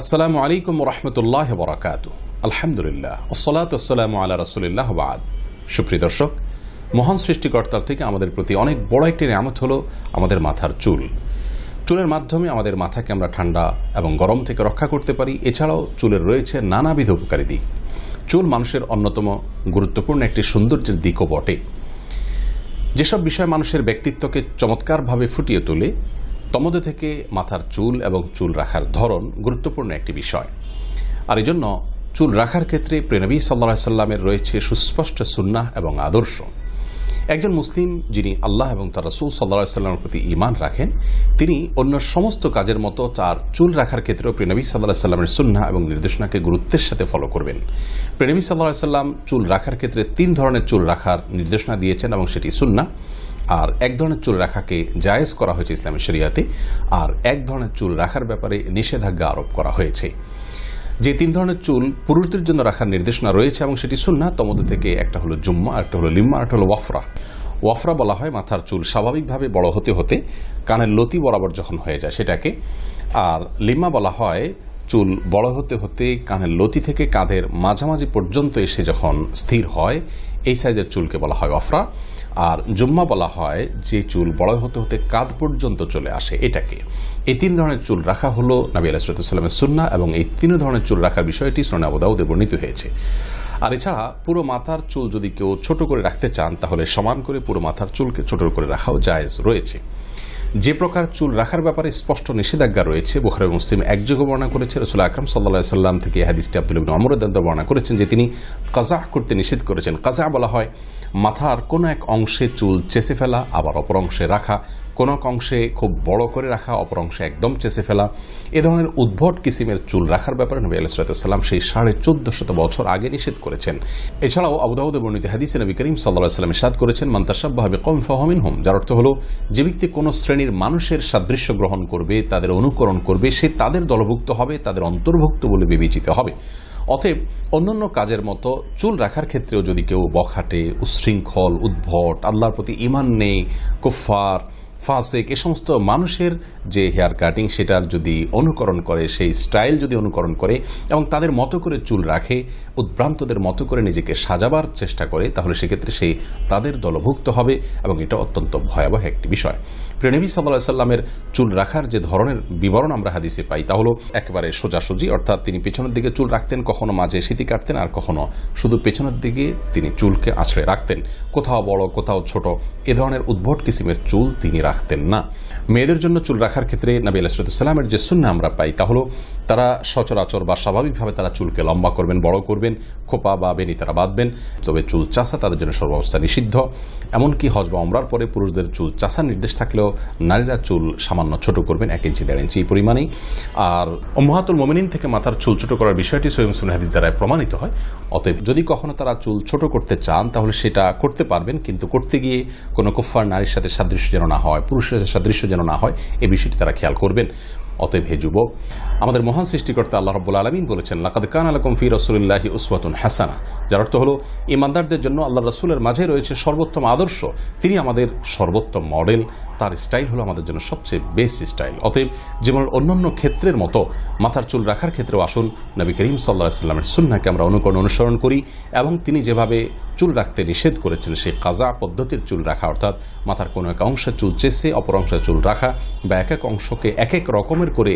আসসালামু আলাইকুম রহমতুল্লাহ বরাকাত আলহামদুলিল্লাহ ওসলাতাম আল্লাহ রসুলিল্লাহ বাদ সুপ্রিয় দর্শক মহান সৃষ্টিকর্তার থেকে আমাদের প্রতি অনেক বড় একটি নিয়ামত হল আমাদের মাথার চুল চুলের মাধ্যমে আমাদের মাথাকে আমরা ঠান্ডা এবং গরম থেকে রক্ষা করতে পারি এছাড়াও চুলের রয়েছে নানাবিধ উপকারী দিক চুল মানুষের অন্যতম গুরুত্বপূর্ণ একটি সৌন্দর্যের দিকও বটে যেসব বিষয় মানুষের ব্যক্তিত্বকে চমৎকারভাবে ফুটিয়ে তোলে তমদে থেকে মাথার চুল এবং চুল রাখার ধরন গুরুত্বপূর্ণ একটি বিষয় আর এই জন্য চুল রাখার ক্ষেত্রে প্রেনবী সাল্লা সাল্লামের রয়েছে সুস্পষ্ট সুন্নাহ এবং আদর্শ একজন মুসলিম যিনি আল্লাহ এবং তার রসুল সাল্লা সাল্লামের প্রতি ইমান রাখেন তিনি অন্য সমস্ত কাজের মতো তার চুল রাখার ক্ষেত্রেও প্রেনবী সাল্লাহ সাল্লামের সুন্না এবং নির্দেশনাকে গুরুত্বের সাথে ফলো করবেন প্রেনবী সাল্লাহ সাল্লাম চুল রাখার ক্ষেত্রে তিন ধরনের চুল রাখার নির্দেশনা দিয়েছেন এবং সেটি সুন্না আর এক ধরনের চুল রাখাকে জায়েজ করা হয়েছে ইসলামী শরিয়াতে আর এক ধরনের চুল রাখার ব্যাপারে নিষেধাজ্ঞা আরোপ করা হয়েছে যে তিন ধরনের চুল পুরুষদের জন্য রাখার নির্দেশনা রয়েছে এবং সেটি সুন্না তমদের থেকে একটা হলো জুম্মা একটা হলো লিম্মা একটা হলো ওয়াফরা ওয়াফরা বলা হয় মাথার চুল স্বাভাবিকভাবে বড় হতে হতে কানের লতি বরাবর যখন হয়ে যায় সেটাকে আর লিম্মা বলা হয় চুল বড় হতে হতে কানের লতি থেকে কাঁধের মাঝামাঝি পর্যন্ত এসে যখন স্থির হয় এই সাইজের চুলকে বলা হয় অফরা আর জুম্মা বলা হয় যে চুল বড় হতে হতে কাঁধ পর্যন্ত চলে আসে এটাকে এই তিন ধরনের চুল রাখা হলো নাবি আলাহিসামের সুন্না এবং এই তিন ধরনের চুল রাখার বিষয়টি সোনা আবদাউদের বর্ণিত হয়েছে আর এছাড়া পুরো মাথার চুল যদি কেউ ছোট করে রাখতে চান তাহলে সমান করে পুরো মাথার চুলকে ছোট করে রাখাও জায়েজ রয়েছে যে প্রকার চুল রাখার ব্যাপারে স্পষ্ট নিষেধাজ্ঞা রয়েছে বোখারে মুসলিম একযোগে বর্ণনা করেছে রসুল আকরম সাল্লা সাল্লাম থেকে হাদিসটি আব্দুল ইবিন অমরদান্ত বর্ণনা করেছেন যে তিনি কাজা করতে নিষেধ করেছেন কাজা বলা হয় মাথার কোনো এক অংশে চুল চেসে ফেলা আবার অপর অংশে রাখা কোনো অংশে খুব বড় করে রাখা অপর অংশে একদম চেঁচে ফেলা এ ধরনের উদ্ভট কিসিমের চুল রাখার ব্যাপারে নবী আলাইসালাম সেই সাড়ে চোদ্দ শত বছর আগে নিষেধ করেছেন এছাড়াও আবুদাউদ বর্ণিত হাদিসে নবী করিম সাল্লাহ সাল্লাম সাদ করেছেন মান্তাসাব্বাহাবে কম ফাহমিন হোম যার অর্থ হলো যে ব্যক্তি কোনো শ্রেণীর মানুষের সাদৃশ্য গ্রহণ করবে তাদের অনুকরণ করবে সে তাদের দলভুক্ত হবে তাদের অন্তর্ভুক্ত বলে বিবেচিত হবে অতএব অন্যান্য কাজের মতো চুল রাখার ক্ষেত্রেও যদি কেউ বখাটে উশৃঙ্খল উদ্ভট আল্লাহর প্রতি ইমান নেই কুফার ফাঁসেক এ সমস্ত মানুষের যে হেয়ার কাটিং সেটার যদি অনুকরণ করে সেই স্টাইল যদি অনুকরণ করে এবং তাদের মতো করে চুল রাখে উদ্ভ্রান্তদের মতো করে নিজেকে সাজাবার চেষ্টা করে তাহলে সেক্ষেত্রে সে তাদের দলভুক্ত হবে এবং এটা অত্যন্ত ভয়াবহ একটি বিষয় প্রেনেবী সাল্লা সাল্লামের চুল রাখার যে ধরনের বিবরণ আমরা হাদিসে পাই তা হলো একেবারে সোজাসুজি অর্থাৎ তিনি পেছনের দিকে চুল রাখতেন কখনো মাঝে সিঁথি কাটতেন আর কখনো শুধু পেছনের দিকে তিনি চুলকে আছড়ে রাখতেন কোথাও বড় কোথাও ছোট এ ধরনের উদ্ভট কিসিমের চুল তিনি রাখতেন রাখতেন না মেয়েদের জন্য চুল রাখার ক্ষেত্রে নবী আলাইসালামের যে সুন্না আমরা পাই তা হলো তারা সচরাচর বা স্বাভাবিকভাবে তারা চুলকে লম্বা করবেন বড় করবেন খোপা বা বেনি তারা বাঁধবেন তবে চুল চাষা তাদের জন্য সর্বাবস্থা নিষিদ্ধ এমনকি হজ বা অমরার পরে পুরুষদের চুল চাষার নির্দেশ থাকলেও নারীরা চুল সামান্য ছোট করবেন এক ইঞ্চি দেড় ইঞ্চি পরিমাণেই আর মহাতুল মোমিনিন থেকে মাথার চুল ছোট করার বিষয়টি সৈম সুন হাদিস দ্বারায় প্রমাণিত হয় অতএব যদি কখনো তারা চুল ছোট করতে চান তাহলে সেটা করতে পারবেন কিন্তু করতে গিয়ে কোনো কুফার নারীর সাথে সাদৃশ্য যেন না হয় পুরুষের সাদৃশ্য যেন না হয় এই বিষয়টি তারা খেয়াল করবেন অতএব হে যুবক আমাদের মহান সৃষ্টিকর্তা আল্লাহ রব্বুল আলমিন বলেছেন লাকাদ কান আলকম ফি রসুল্লাহি উসওয়াতুন হাসানা যার অর্থ হলো ইমানদারদের জন্য আল্লাহ রসুলের মাঝে রয়েছে সর্বোত্তম আদর্শ তিনি আমাদের সর্বোত্তম মডেল তার স্টাইল হলো আমাদের জন্য সবচেয়ে বেস্ট স্টাইল অতএব জীবনের অন্যান্য ক্ষেত্রের মতো মাথার চুল রাখার ক্ষেত্রেও আসুন নবী করিম সাল্লাহ সাল্লামের সুন্নাকে আমরা অনুকরণ অনুসরণ করি এবং তিনি যেভাবে চুল রাখতে নিষেধ করেছেন সেই কাজা পদ্ধতির চুল রাখা অর্থাৎ মাথার কোনো এক অংশে চুল চেষে অপর অংশে চুল রাখা বা এক এক অংশকে এক এক রকম রকমের করে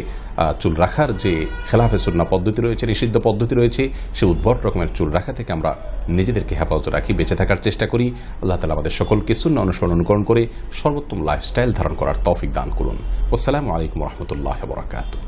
চুল রাখার যে খেলাফে সুন্না পদ্ধতি রয়েছে নিষিদ্ধ পদ্ধতি রয়েছে সে উদ্ভট রকমের চুল রাখা থেকে আমরা নিজেদেরকে হেফাজত রাখি বেঁচে থাকার চেষ্টা করি আল্লাহ তালা আমাদের সকলকে সুন্না অনুসরণ অনুকরণ করে সর্বোত্তম লাইফস্টাইল ধারণ করার তৌফিক দান করুন আসসালামু আলাইকুম রহমতুল্লাহ বরাকাতু